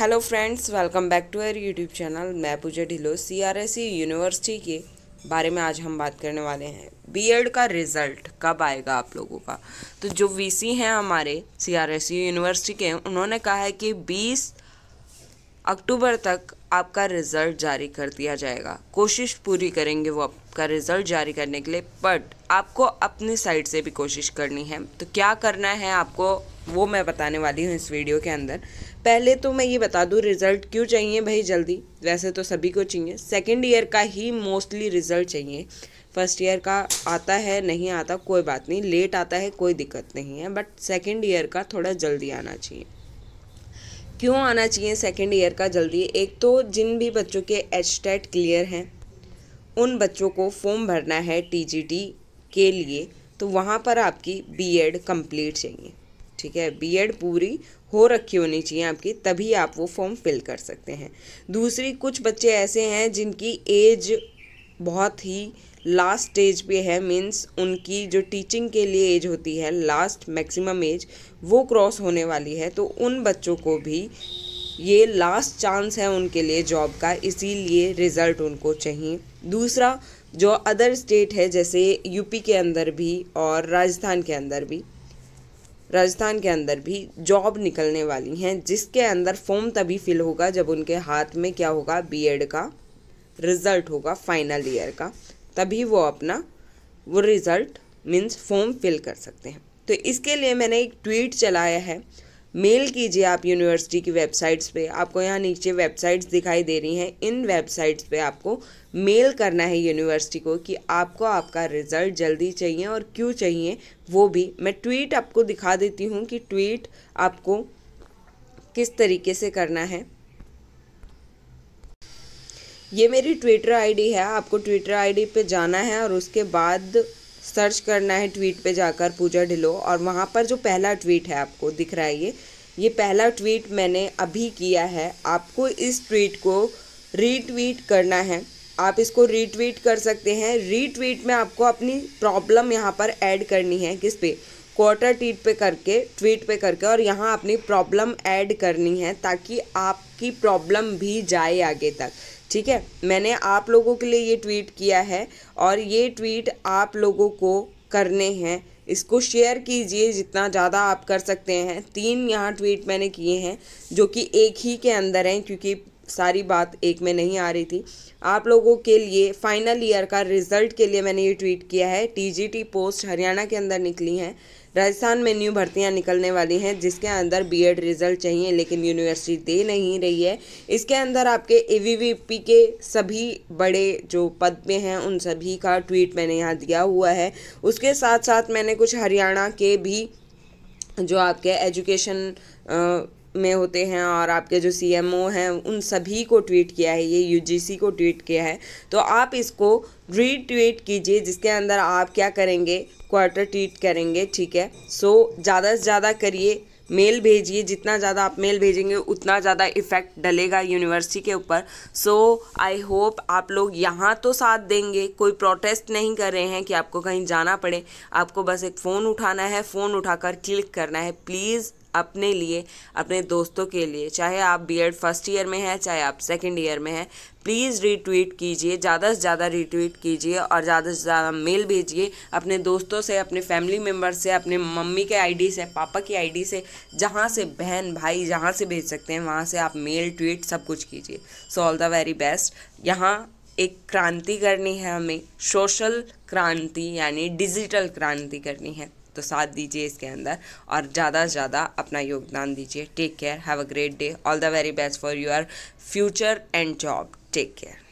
hello friends welcome back to our YouTube channel मैं पूजा ढिलो सी e university के बारे में आज हम बात करने वाले हैं बीएड का रिज़ल्ट कब आएगा आप लोगों का तो जो वीसी हैं हमारे सीआरएससी e यूनिवर्सिटी के उन्होंने कहा है कि अक्टूबर तक आपका रिज़ल्ट जारी कर दिया जाएगा कोशिश पूरी करेंगे वो आपका रिज़ल्ट जारी करने के लिए बट आपको अपने साइड से भी कोशिश करनी है तो क्या करना है आपको वो मैं बताने वाली हूँ इस वीडियो के अंदर पहले तो मैं ये बता दूँ रिज़ल्ट क्यों चाहिए भाई जल्दी वैसे तो सभी को चाहिए सेकेंड ईयर का ही मोस्टली रिज़ल्ट चाहिए फर्स्ट ईयर का आता है नहीं आता कोई बात नहीं लेट आता है कोई दिक्कत नहीं है बट सेकेंड ईयर का थोड़ा जल्दी आना चाहिए क्यों आना चाहिए सेकेंड ईयर का जल्दी एक तो जिन भी बच्चों के एच टेट क्लियर हैं उन बच्चों को फॉर्म भरना है टीजीटी के लिए तो वहाँ पर आपकी बीएड कंप्लीट चाहिए ठीक है बीएड पूरी हो रखी होनी चाहिए आपकी तभी आप वो फॉर्म फिल कर सकते हैं दूसरी कुछ बच्चे ऐसे हैं जिनकी एज बहुत ही लास्ट स्टेज पे है मीन्स उनकी जो टीचिंग के लिए एज होती है लास्ट मैक्सिमम एज वो क्रॉस होने वाली है तो उन बच्चों को भी ये लास्ट चांस है उनके लिए जॉब का इसीलिए रिज़ल्ट उनको चाहिए दूसरा जो अदर स्टेट है जैसे यूपी के अंदर भी और राजस्थान के अंदर भी राजस्थान के अंदर भी जॉब निकलने वाली हैं जिसके अंदर फॉर्म तभी फिल होगा जब उनके हाथ में क्या होगा बीएड का रिज़ल्ट होगा फाइनल ईयर का तभी वो अपना वो रिज़ल्ट मीन्स फॉर्म फिल कर सकते हैं तो इसके लिए मैंने एक ट्वीट चलाया है मेल कीजिए आप यूनिवर्सिटी की वेबसाइट्स पे आपको यहाँ नीचे वेबसाइट्स दिखाई दे रही हैं इन वेबसाइट्स पे आपको मेल करना है यूनिवर्सिटी को कि आपको आपका रिज़ल्ट जल्दी चाहिए और क्यों चाहिए वो भी मैं ट्वीट आपको दिखा देती हूँ कि ट्वीट आपको किस तरीके से करना है ये मेरी ट्विटर आईडी है आपको ट्विटर आईडी पे जाना है और उसके बाद सर्च करना है ट्वीट पे जाकर पूजा ढिलो और वहाँ पर जो पहला ट्वीट है आपको दिख रहा है ये ये पहला ट्वीट मैंने अभी किया है आपको इस ट्वीट को रीट्वीट करना है आप इसको रीट्वीट कर सकते हैं रीट्वीट में आपको अपनी प्रॉब्लम यहाँ पर ऐड करनी है किस पे क्वार्टर ट्वीट पे करके ट्वीट पे करके और यहाँ अपनी प्रॉब्लम ऐड करनी है ताकि आप की प्रॉब्लम भी जाए आगे तक ठीक है मैंने आप लोगों के लिए ये ट्वीट किया है और ये ट्वीट आप लोगों को करने हैं इसको शेयर कीजिए जितना ज़्यादा आप कर सकते हैं तीन यहाँ ट्वीट मैंने किए हैं जो कि एक ही के अंदर हैं क्योंकि सारी बात एक में नहीं आ रही थी आप लोगों के लिए फाइनल ईयर का रिज़ल्ट के लिए मैंने ये ट्वीट किया है टीजीटी पोस्ट हरियाणा के अंदर निकली हैं राजस्थान में न्यू भर्तियां निकलने वाली हैं जिसके अंदर बीएड रिजल्ट चाहिए लेकिन यूनिवर्सिटी दे नहीं रही है इसके अंदर आपके ए के सभी बड़े जो पद पे हैं उन सभी का ट्वीट मैंने यहाँ दिया हुआ है उसके साथ साथ मैंने कुछ हरियाणा के भी जो आपके एजुकेशन में होते हैं और आपके जो सी एम ओ हैं उन सभी को ट्वीट किया है ये यू जी सी को ट्वीट किया है तो आप इसको रीट्वीट कीजिए जिसके अंदर आप क्या करेंगे क्वार्टर ट्वीट करेंगे ठीक है सो ज़्यादा से ज़्यादा करिए मेल भेजिए जितना ज़्यादा आप मेल भेजेंगे उतना ज़्यादा इफ़ेक्ट डलेगा यूनिवर्सिटी के ऊपर सो आई होप आप लोग यहाँ तो साथ देंगे कोई प्रोटेस्ट नहीं कर रहे हैं कि आपको कहीं जाना पड़े आपको बस एक फ़ोन उठाना है फ़ोन उठाकर क्लिक करना है प्लीज़ अपने लिए अपने दोस्तों के लिए चाहे आप बीएड फर्स्ट ईयर में हैं चाहे आप सेकंड ईयर में हैं प्लीज़ रीट्वीट कीजिए ज़्यादा से ज़्यादा रीट्वीट कीजिए और ज़्यादा से ज़्यादा मेल भेजिए अपने दोस्तों से अपने फैमिली मेम्बर से अपने मम्मी के आईडी से पापा की आईडी से जहाँ से बहन भाई जहाँ से भेज सकते हैं वहाँ से आप मेल ट्वीट सब कुछ कीजिए so all the very best यहाँ एक क्रांति करनी है हमें सोशल क्रांति यानी डिजिटल क्रांति करनी है तो साथ दीजिए इसके अंदर और ज़्यादा से ज़्यादा अपना योगदान दीजिए take care have a great day all the very best for your future and job take care